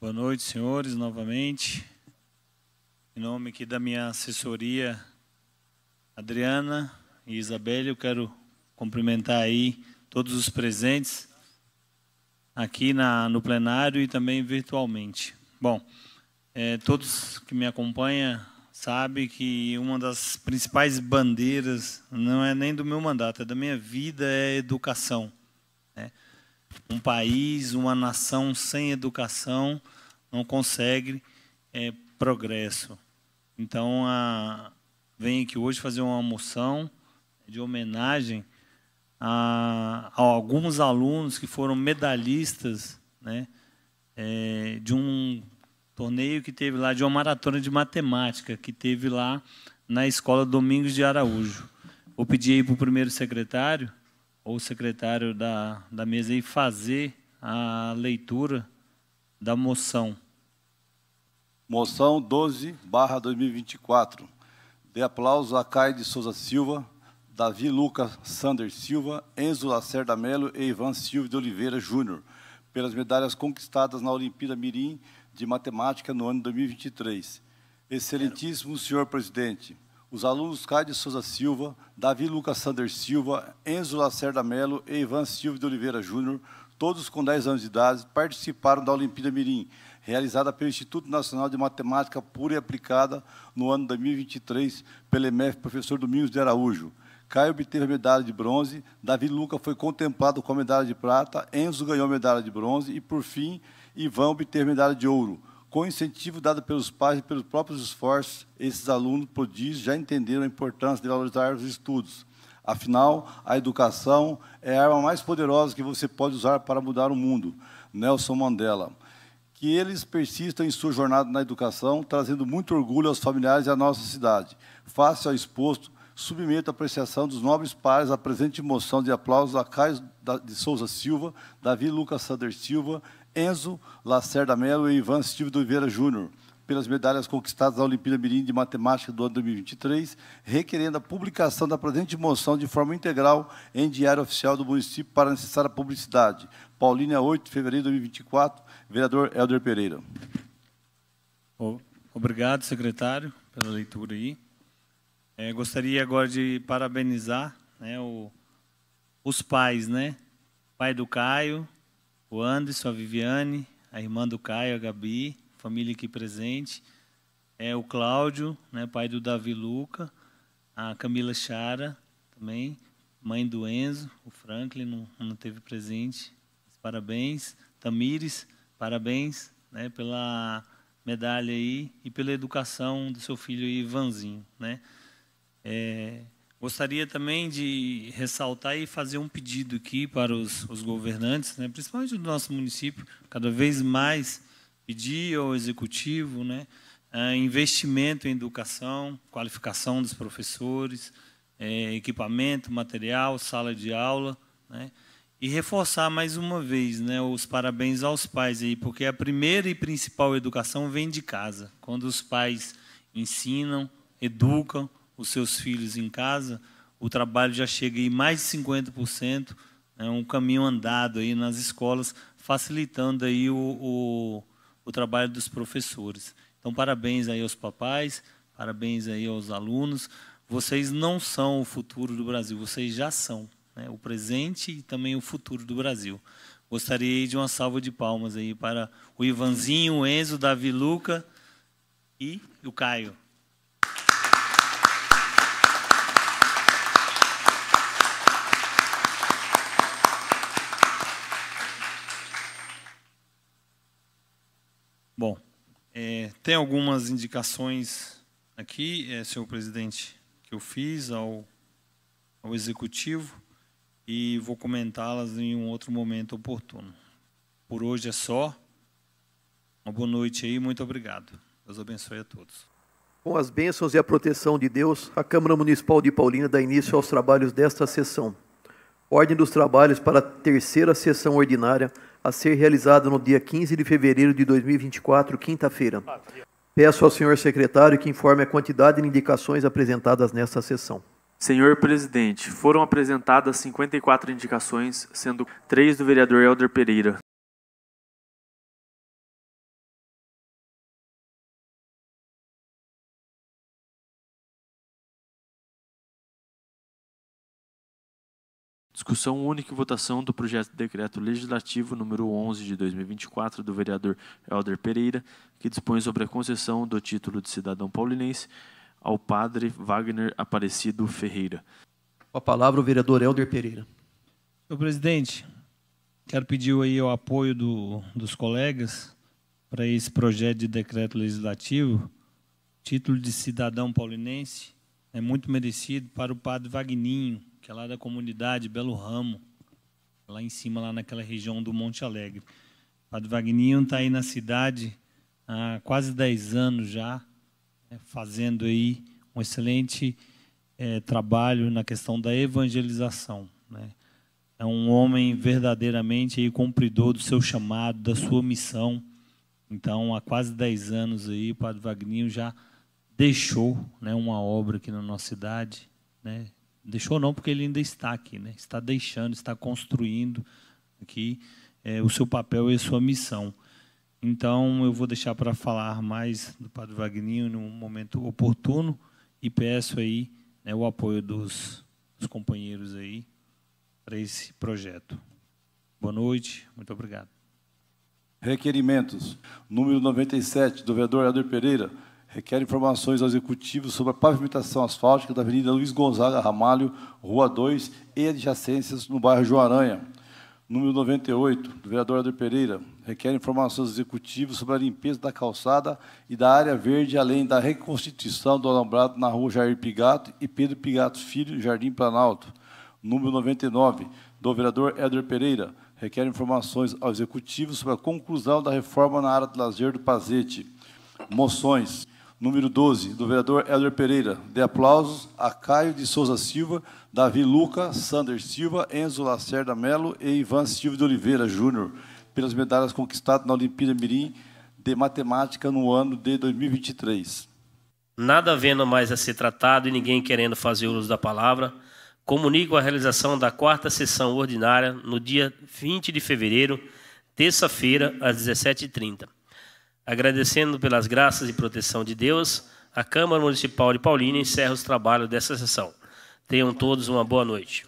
Boa noite, senhores, novamente. Em nome aqui da minha assessoria, Adriana e Isabelle, eu quero cumprimentar aí todos os presentes aqui na, no plenário e também virtualmente. Bom, é, todos que me acompanham sabem que uma das principais bandeiras, não é nem do meu mandato, é da minha vida, é educação um país, uma nação sem educação não consegue é, progresso. Então, a, venho aqui hoje fazer uma moção de homenagem a, a alguns alunos que foram medalhistas né, é, de um torneio que teve lá, de uma maratona de matemática que teve lá na escola Domingos de Araújo. Vou pedir aí para o primeiro secretário ou secretário da, da mesa aí fazer a leitura da moção. Moção 12, barra 2024. De aplauso a Caio de Souza Silva, Davi Lucas Sander Silva, Enzo Lacerda Melo e Ivan Silva de Oliveira Júnior, pelas medalhas conquistadas na Olimpíada Mirim de Matemática no ano 2023. Excelentíssimo senhor presidente, os alunos Caio de Souza Silva, Davi Lucas Sander Silva, Enzo Lacerda Melo e Ivan Silva de Oliveira Júnior, todos com 10 anos de idade, participaram da Olimpíada Mirim, realizada pelo Instituto Nacional de Matemática Pura e Aplicada no ano 2023, pelo MF professor Domingos de Araújo. Caio obteve a medalha de bronze, Davi Lucas foi contemplado com a medalha de prata, Enzo ganhou a medalha de bronze e, por fim, Ivan obteve a medalha de ouro. Com o incentivo dado pelos pais e pelos próprios esforços, esses alunos prodígios já entenderam a importância de valorizar os estudos. Afinal, a educação é a arma mais poderosa que você pode usar para mudar o mundo. Nelson Mandela. Que eles persistam em sua jornada na educação, trazendo muito orgulho aos familiares e à nossa cidade. Face ao exposto, submeto a apreciação dos nobres pais à presente moção de aplausos a Caio de Souza Silva, Davi Lucas Sander Silva, Enzo Lacerda Melo e Ivan Silvio de Oliveira Júnior pelas medalhas conquistadas na Olimpíada Mirim de Matemática do ano 2023, requerendo a publicação da presente moção de forma integral em Diário Oficial do município para necessária publicidade. Paulínia, 8 de fevereiro de 2024, vereador Helder Pereira. Obrigado, secretário, pela leitura aí. É, gostaria agora de parabenizar né, o, os pais, né? Pai do Caio, o Anderson, a Viviane, a irmã do Caio, a Gabi, família aqui presente, é o Cláudio, né, pai do Davi Luca, a Camila Chara também, mãe do Enzo, o Franklin não, não teve presente, parabéns, Tamires, parabéns, né, pela medalha aí e pela educação do seu filho Ivanzinho, né? É, Gostaria também de ressaltar e fazer um pedido aqui para os, os governantes, né, principalmente do nosso município, cada vez mais pedir ao executivo né, ah, investimento em educação, qualificação dos professores, é, equipamento, material, sala de aula, né, e reforçar mais uma vez né, os parabéns aos pais, aí, porque a primeira e principal educação vem de casa, quando os pais ensinam, educam, os seus filhos em casa, o trabalho já chega em mais de 50%, é né, um caminho andado aí nas escolas, facilitando aí o, o, o trabalho dos professores. Então, parabéns aí aos papais, parabéns aí aos alunos. Vocês não são o futuro do Brasil, vocês já são né, o presente e também o futuro do Brasil. Gostaria de uma salva de palmas aí para o Ivanzinho, o Enzo, o Davi Luca e o Caio. tem algumas indicações aqui, é, senhor presidente, que eu fiz ao, ao executivo e vou comentá-las em um outro momento oportuno. Por hoje é só. Uma boa noite aí, muito obrigado. Deus abençoe a todos. Com as bênçãos e a proteção de Deus, a Câmara Municipal de Paulina dá início aos trabalhos desta sessão. Ordem dos trabalhos para a terceira sessão ordinária a ser realizada no dia 15 de fevereiro de 2024, quinta-feira. Peço ao senhor secretário que informe a quantidade de indicações apresentadas nesta sessão. Senhor presidente, foram apresentadas 54 indicações, sendo três do vereador Helder Pereira, Discussão única e votação do projeto de decreto legislativo número 11 de 2024 do vereador Helder Pereira, que dispõe sobre a concessão do título de cidadão paulinense ao padre Wagner Aparecido Ferreira. Com a palavra o vereador Helder Pereira. Senhor presidente, quero pedir aí o apoio do, dos colegas para esse projeto de decreto legislativo, título de cidadão paulinense, é muito merecido para o padre Wagninho, que é lá da comunidade Belo Ramo, lá em cima, lá naquela região do Monte Alegre. O padre Vagninho está aí na cidade há quase 10 anos já, né, fazendo aí um excelente é, trabalho na questão da evangelização. Né? É um homem verdadeiramente aí, cumpridor do seu chamado, da sua missão. Então, há quase 10 anos aí, o Padre Vagninho já deixou né, uma obra aqui na nossa cidade, né, Deixou não, porque ele ainda está aqui, né? está deixando, está construindo aqui é, o seu papel e a sua missão. Então, eu vou deixar para falar mais do Padre Vagninho num momento oportuno e peço aí né, o apoio dos, dos companheiros aí para esse projeto. Boa noite, muito obrigado. Requerimentos. Número 97, do vereador Helder Pereira requer informações ao Executivo sobre a pavimentação asfáltica da Avenida Luiz Gonzaga Ramalho, Rua 2 e adjacências no bairro Joaranha. Número 98, do vereador Adler Pereira, requer informações ao Executivo sobre a limpeza da calçada e da área verde, além da reconstituição do alambrado na Rua Jair Pigato e Pedro Pigato Filho, Jardim Planalto. Número 99, do vereador Éder Pereira, requer informações ao Executivo sobre a conclusão da reforma na área de lazer do Pazete. Moções número 12, do vereador Hélder Pereira. De aplausos a Caio de Souza Silva, Davi Luca, Sander Silva, Enzo Lacerda Melo e Ivan Silva de Oliveira Júnior, pelas medalhas conquistadas na Olimpíada Mirim de Matemática no ano de 2023. Nada havendo mais a ser tratado e ninguém querendo fazer uso da palavra, comunico a realização da quarta sessão ordinária no dia 20 de fevereiro, terça-feira, às 17h30 Agradecendo pelas graças e proteção de Deus, a Câmara Municipal de Paulínia encerra os trabalhos dessa sessão. Tenham todos uma boa noite.